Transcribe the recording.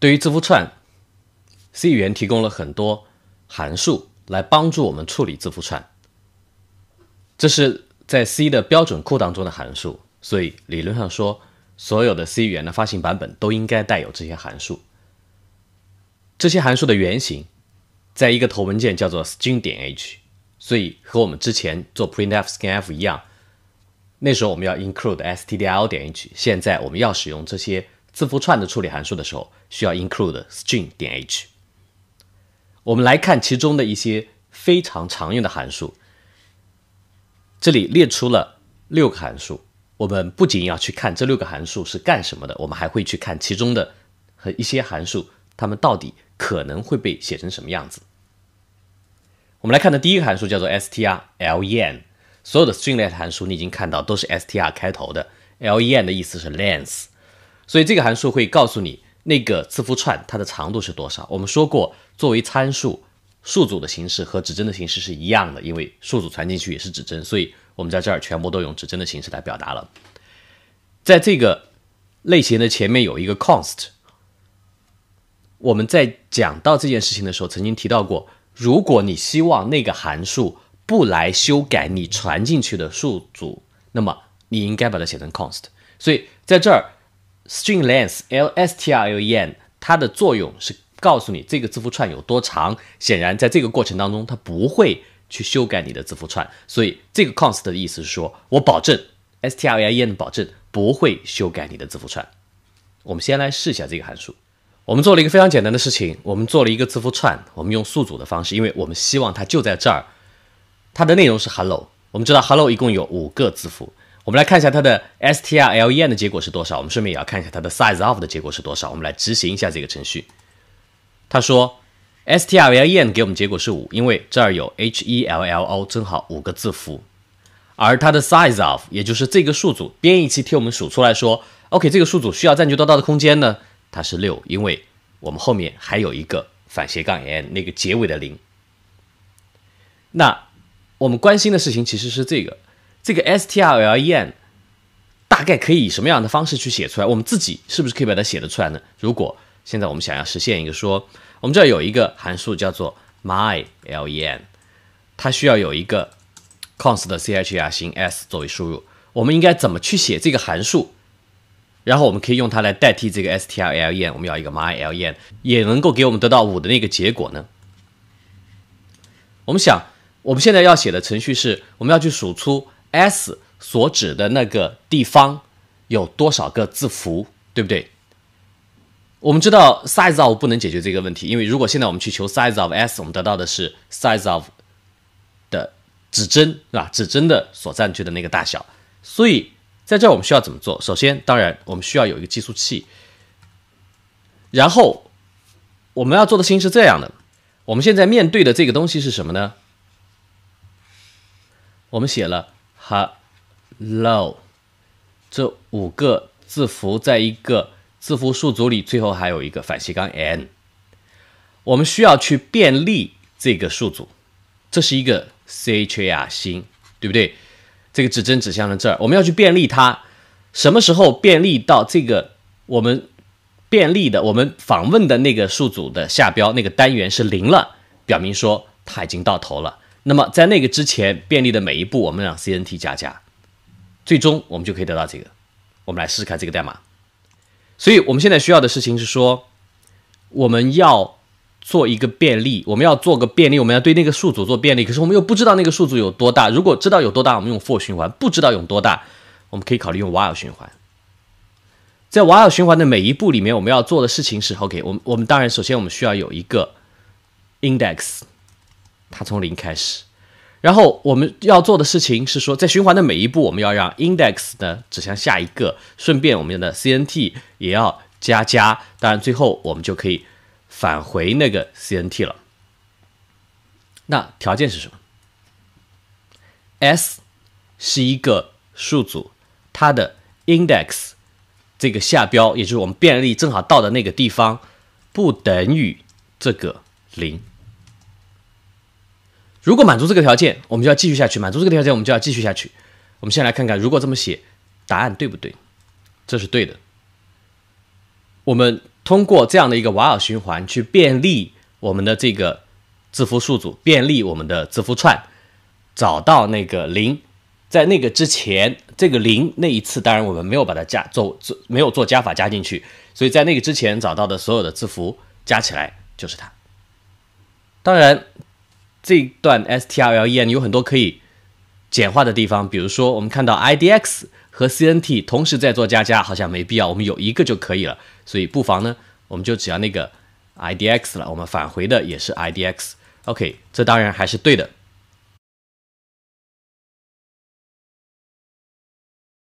对于字符串，C 语言提供了很多函数来帮助我们处理字符串。这是在 C 的标准库当中的函数，所以理论上说，所有的 C 语言的发行版本都应该带有这些函数。这些函数的原型在一个头文件叫做 string.h，点所以和我们之前做 printf、scanf 一样，那时候我们要 include stdio.h，现在我们要使用这些。字符串的处理函数的时候，需要 include string 点 h。我们来看其中的一些非常常用的函数，这里列出了六个函数。我们不仅要去看这六个函数是干什么的，我们还会去看其中的和一些函数，它们到底可能会被写成什么样子。我们来看的第一个函数叫做 strlen。所有的 string 训练函数你已经看到都是 str 开头的，len 的意思是 length。所以这个函数会告诉你那个字符串它的长度是多少。我们说过，作为参数，数组的形式和指针的形式是一样的，因为数组传进去也是指针，所以我们在这儿全部都用指针的形式来表达了。在这个类型的前面有一个 const。我们在讲到这件事情的时候，曾经提到过，如果你希望那个函数不来修改你传进去的数组，那么你应该把它写成 const。所以在这儿。String length l s t r l e n，它的作用是告诉你这个字符串有多长。显然，在这个过程当中，它不会去修改你的字符串。所以，这个 const 的意思是说，我保证 s t r i l e n 的保证不会修改你的字符串。我们先来试一下这个函数。我们做了一个非常简单的事情，我们做了一个字符串，我们用数组的方式，因为我们希望它就在这儿。它的内容是 hello。我们知道 hello 一共有五个字符。我们来看一下它的 strlen 的结果是多少。我们顺便也要看一下它的 size of 的结果是多少。我们来执行一下这个程序。他说 strlen 给我们结果是五，因为这儿有 H E L L O，正好五个字符。而它的 size of，也就是这个数组编译器替我们数出来说，OK，这个数组需要占据多大的空间呢？它是六，因为我们后面还有一个反斜杠 n 那个结尾的零。那我们关心的事情其实是这个。这个 strlen 大概可以以什么样的方式去写出来？我们自己是不是可以把它写得出来呢？如果现在我们想要实现一个说，我们这儿有一个函数叫做 mylen，它需要有一个 const char 型 s 作为输入，我们应该怎么去写这个函数？然后我们可以用它来代替这个 strlen，我们要一个 mylen 也能够给我们得到五的那个结果呢？我们想，我们现在要写的程序是，我们要去数出。s 所指的那个地方有多少个字符，对不对？我们知道 size of 不能解决这个问题，因为如果现在我们去求 size of s，我们得到的是 size of 的指针，是吧？指针的所占据的那个大小。所以在这我们需要怎么做？首先，当然我们需要有一个计数器。然后我们要做的事情是这样的：我们现在面对的这个东西是什么呢？我们写了。它 low 这五个字符在一个字符数组里，最后还有一个反斜杠 n。我们需要去便利这个数组，这是一个 c h a r 星，对不对？这个指针指向了这儿，我们要去便利它。什么时候便利到这个我们便利的我们访问的那个数组的下标那个单元是零了，表明说它已经到头了。那么在那个之前便利的每一步，我们让 cnt 加加，最终我们就可以得到这个。我们来试试看这个代码。所以我们现在需要的事情是说，我们要做一个便利，我们要做个便利，我们要对那个数组做便利。可是我们又不知道那个数组有多大。如果知道有多大，我们用 for 循环；不知道有多大，我们可以考虑用 while 循环。在 while 循环的每一步里面，我们要做的事情是：OK，我们我们当然首先我们需要有一个 index。它从零开始，然后我们要做的事情是说，在循环的每一步，我们要让 index 呢指向下一个，顺便我们的 cnt 也要加加。当然，最后我们就可以返回那个 cnt 了。那条件是什么？s 是一个数组，它的 index 这个下标，也就是我们便利正好到的那个地方，不等于这个零。如果满足这个条件，我们就要继续下去；满足这个条件，我们就要继续下去。我们先来看看，如果这么写，答案对不对？这是对的。我们通过这样的一个瓦尔循环去便利我们的这个字符数组，便利我们的字符串，找到那个零。在那个之前，这个零那一次，当然我们没有把它加做做，没有做加法加进去，所以在那个之前找到的所有的字符加起来就是它。当然。这段 S T L E N 有很多可以简化的地方，比如说我们看到 I D X 和 C N T 同时在做加加，好像没必要，我们有一个就可以了。所以不妨呢，我们就只要那个 I D X 了，我们返回的也是 I D X。O K，这当然还是对的。